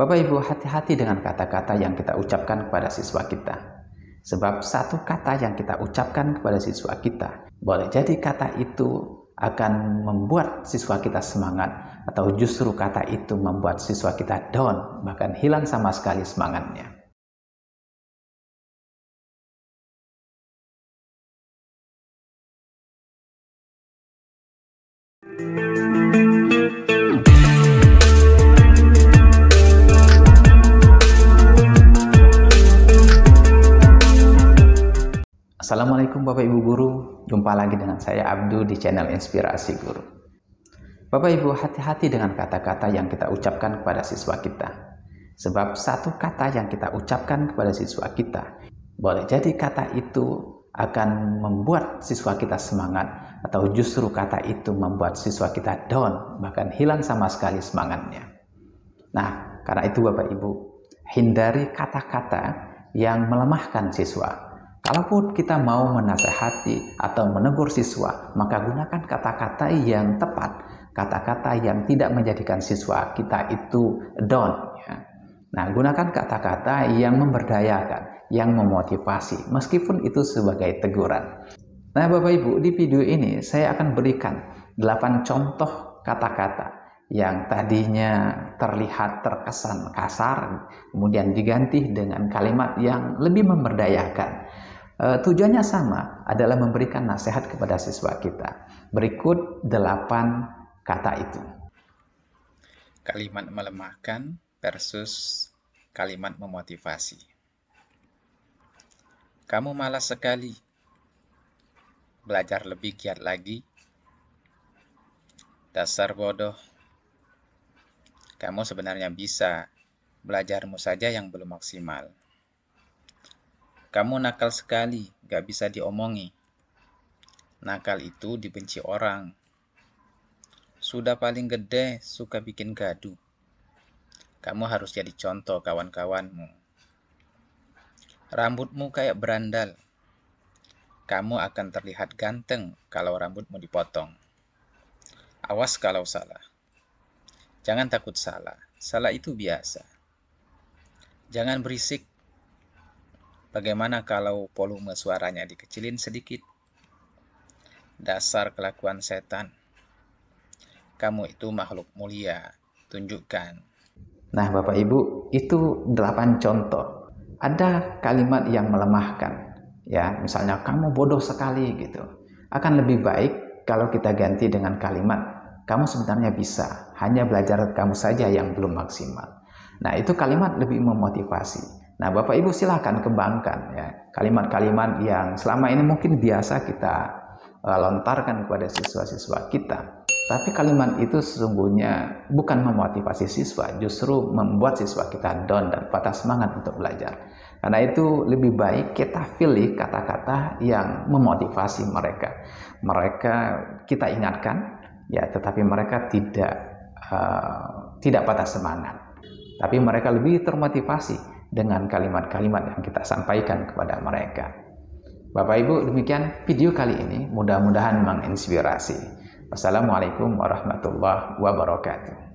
Bapak Ibu hati-hati dengan kata-kata yang kita ucapkan kepada siswa kita. Sebab satu kata yang kita ucapkan kepada siswa kita, boleh jadi kata itu akan membuat siswa kita semangat atau justru kata itu membuat siswa kita down, bahkan hilang sama sekali semangatnya. thank you Assalamualaikum Bapak Ibu Guru, jumpa lagi dengan saya Abdu di channel Inspirasi Guru. Bapak Ibu hati-hati dengan kata-kata yang kita ucapkan kepada siswa kita. Sebab satu kata yang kita ucapkan kepada siswa kita, boleh jadi kata itu akan membuat siswa kita semangat atau justru kata itu membuat siswa kita down, bahkan hilang sama sekali semangatnya. Nah, karena itu Bapak Ibu, hindari kata-kata yang melemahkan siswa Kalaupun kita mau menasehati atau menegur siswa, maka gunakan kata-kata yang tepat, kata-kata yang tidak menjadikan siswa kita itu down. Ya. Nah, gunakan kata-kata yang memberdayakan, yang memotivasi, meskipun itu sebagai teguran. Nah, Bapak Ibu, di video ini saya akan berikan 8 contoh kata-kata yang tadinya terlihat terkesan kasar, kemudian diganti dengan kalimat yang lebih memberdayakan Eh, tujuannya sama, adalah memberikan nasihat kepada siswa kita. Berikut delapan kata itu. Kalimat melemahkan versus kalimat memotivasi. Kamu malas sekali. Belajar lebih kiat lagi. Dasar bodoh. Kamu sebenarnya bisa. Belajarmu saja yang belum maksimal. Kamu nakal sekali, gak bisa diomongi. Nakal itu dibenci orang. Sudah paling gede, suka bikin gaduh. Kamu harus jadi contoh kawan-kawanmu. Rambutmu kayak berandal. Kamu akan terlihat ganteng kalau rambutmu dipotong. Awas kalau salah. Jangan takut salah. Salah itu biasa. Jangan berisik Bagaimana kalau volume suaranya dikecilin sedikit? Dasar kelakuan setan. Kamu itu makhluk mulia, tunjukkan. Nah, Bapak Ibu, itu delapan contoh. Ada kalimat yang melemahkan, ya, misalnya kamu bodoh sekali gitu. Akan lebih baik kalau kita ganti dengan kalimat kamu sebenarnya bisa, hanya belajar kamu saja yang belum maksimal. Nah, itu kalimat lebih memotivasi. Nah, Bapak Ibu silahkan kembangkan ya kalimat-kalimat yang selama ini mungkin biasa kita eh, lontarkan kepada siswa-siswa kita. Tapi kalimat itu sesungguhnya bukan memotivasi siswa, justru membuat siswa kita down dan patah semangat untuk belajar. Karena itu lebih baik kita pilih kata-kata yang memotivasi mereka. Mereka kita ingatkan, ya, tetapi mereka tidak uh, tidak patah semangat. Tapi mereka lebih termotivasi dengan kalimat-kalimat yang kita sampaikan kepada mereka. Bapak Ibu, demikian video kali ini. Mudah-mudahan menginspirasi. Wassalamualaikum warahmatullahi wabarakatuh.